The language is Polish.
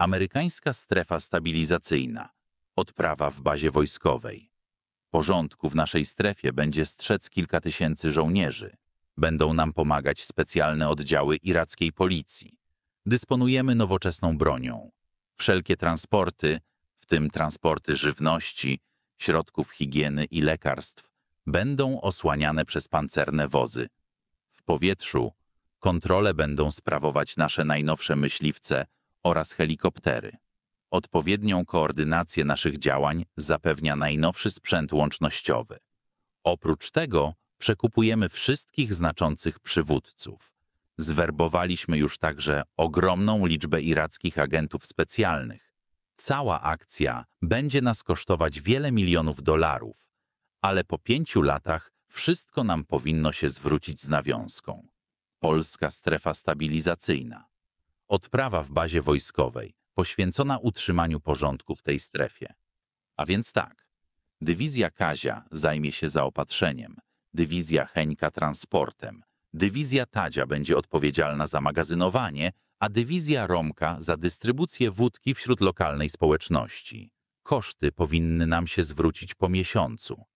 Amerykańska strefa stabilizacyjna. Odprawa w bazie wojskowej. Porządku w naszej strefie będzie strzec kilka tysięcy żołnierzy. Będą nam pomagać specjalne oddziały irackiej policji. Dysponujemy nowoczesną bronią. Wszelkie transporty, w tym transporty żywności, środków higieny i lekarstw, będą osłaniane przez pancerne wozy. W powietrzu kontrole będą sprawować nasze najnowsze myśliwce – oraz helikoptery. Odpowiednią koordynację naszych działań zapewnia najnowszy sprzęt łącznościowy. Oprócz tego przekupujemy wszystkich znaczących przywódców. Zwerbowaliśmy już także ogromną liczbę irackich agentów specjalnych. Cała akcja będzie nas kosztować wiele milionów dolarów, ale po pięciu latach wszystko nam powinno się zwrócić z nawiązką. Polska strefa stabilizacyjna. Odprawa w bazie wojskowej, poświęcona utrzymaniu porządku w tej strefie. A więc tak, dywizja Kazia zajmie się zaopatrzeniem, dywizja Heńka transportem, dywizja Tadzia będzie odpowiedzialna za magazynowanie, a dywizja Romka za dystrybucję wódki wśród lokalnej społeczności. Koszty powinny nam się zwrócić po miesiącu.